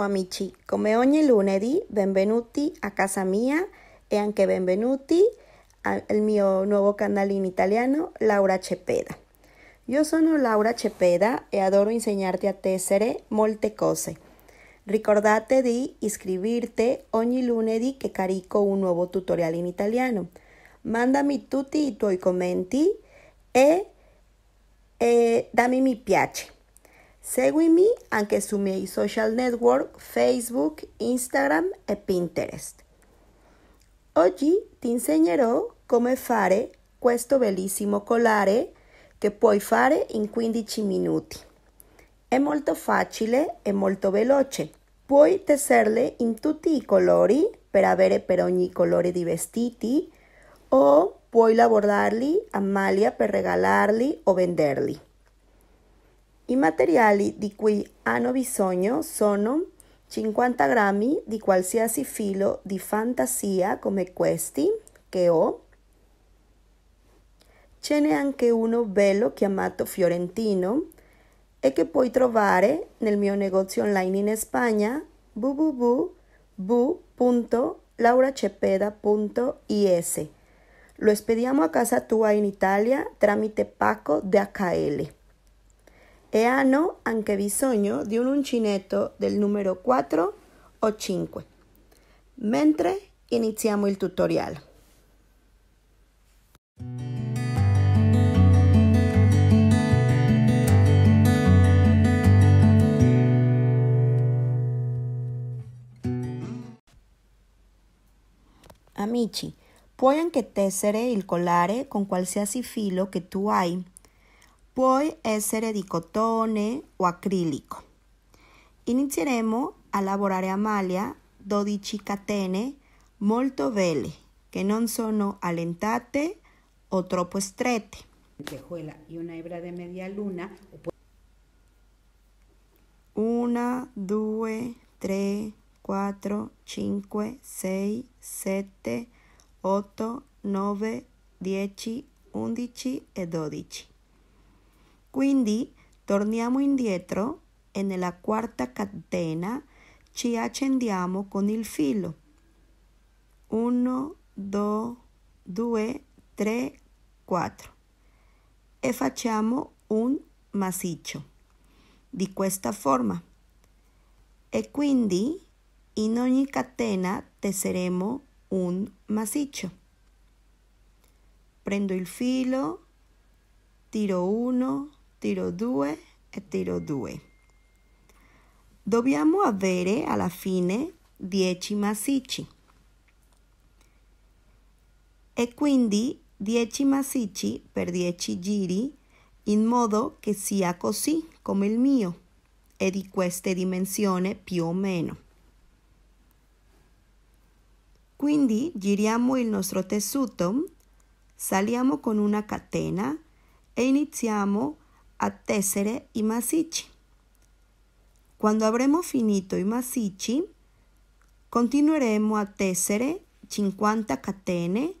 Ciao amici, come ogni lunedì benvenuti a casa mia e anche benvenuti al mio nuovo canale in italiano Laura Cepeda. Io sono Laura Cepeda e adoro insegnarti a tessere molte cose. Ricordate di iscriverti ogni lunedì che carico un nuovo tutorial in italiano. Mandami tutti i tuoi commenti e, e dammi mi piace. Seguimi anche su miei social network Facebook, Instagram e Pinterest. Oggi ti insegnerò come fare questo bellissimo collare che puoi fare in 15 minuti. È molto facile e molto veloce. Puoi tesserle in tutti i colori per avere per ogni colore di vestiti o puoi lavorarli a maglia per regalarli o venderli. I materiali di cui hanno bisogno sono 50 grammi di qualsiasi filo di fantasia come questi che ho. Ce n'è anche uno bello chiamato fiorentino e che puoi trovare nel mio negozio online in Spagna www.lauracepeda.is. Lo spediamo a casa tua in Italia tramite pacco DHL. Eano anche bisogno di un uncinetto del número 4 o 5. Mentre iniciamos el tutorial. Amici, puoi anche tessere el colare con si filo que tú hai puoi essere di cotone o acrílico. Inizieremo a lavorare a maglia 12 catene molto belle che non sono allentate o troppo strette. Una, due, tre, quattro, cinque, sei, sette, otto, nove, dieci, undici e dodici. Quindi torniamo indietro e nella quarta catena ci accendiamo con il filo. 1, 2, 2, 3, 4 e facciamo un massiccio di questa forma. E quindi in ogni catena tesseremo un massiccio. Prendo il filo, tiro uno, tiro 2 e tiro 2. Dobbiamo avere alla fine 10 massicci. E quindi 10 massicci per 10 giri in modo che sia così come il mio e di queste dimensioni più o meno. Quindi giriamo il nostro tessuto, saliamo con una catena e iniziamo a tessere y massicci. Quando avremo finito i massicci, continueremo a tessere 50 catene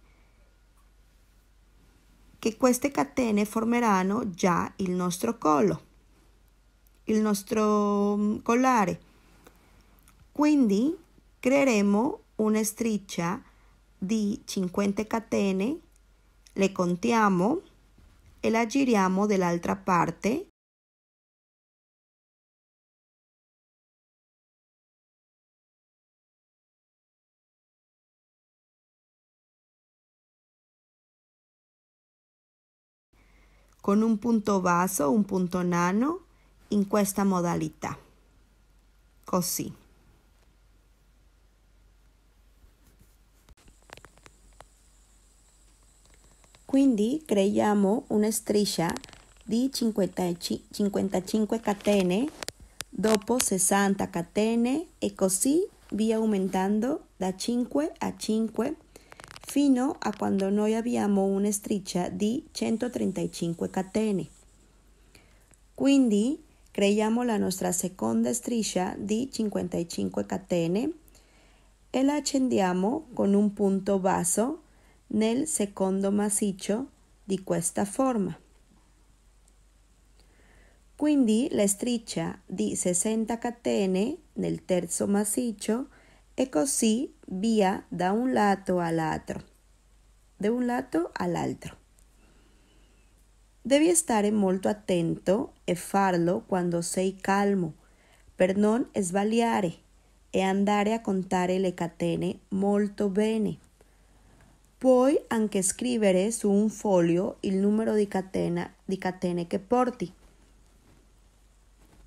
che queste catene formeranno già il nostro collo, il nostro mm, collare. Quindi creeremo una striscia di 50 catene, le contiamo e la giriamo dall'altra parte con un punto basso, un punto nano in questa modalità. Così. Quindi creiamo una striscia di 55 e e catene, dopo 60 catene e così via aumentando da 5 a 5 fino a quando noi abbiamo una striscia di 135 catene. Quindi creiamo la nostra seconda striscia di 55 e catene e la accendiamo con un punto basso nel secondo massiccio di questa forma. Quindi la striscia di 60 catene nel terzo massiccio e così via da un lato all'altro, da un lato all'altro. Devi stare molto attento e farlo quando sei calmo per non sbagliare e andare a contare le catene molto bene puoi anche scrivere su un foglio il numero di, catena, di catene che porti.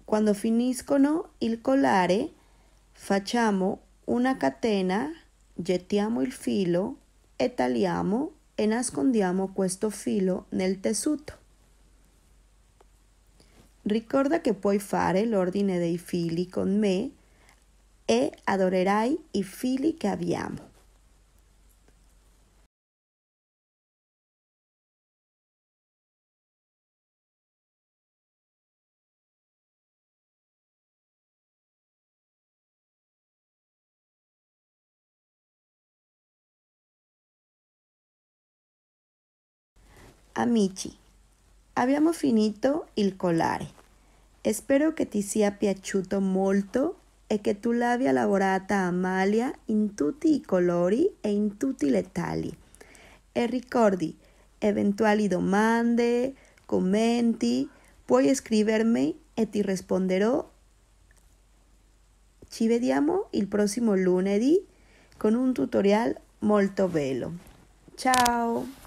Quando finiscono il collare facciamo una catena, gettiamo il filo e tagliamo e nascondiamo questo filo nel tessuto. Ricorda che puoi fare l'ordine dei fili con me e adorerai i fili che abbiamo. Amici, abbiamo finito il colare. Spero che ti sia piaciuto molto e che tu l'abbia lavorata Amalia in tutti i colori e in tutti i dettagli. E ricordi, eventuali domande, commenti, puoi scrivermi e ti risponderò. Ci vediamo il prossimo lunedì con un tutorial molto bello. Ciao!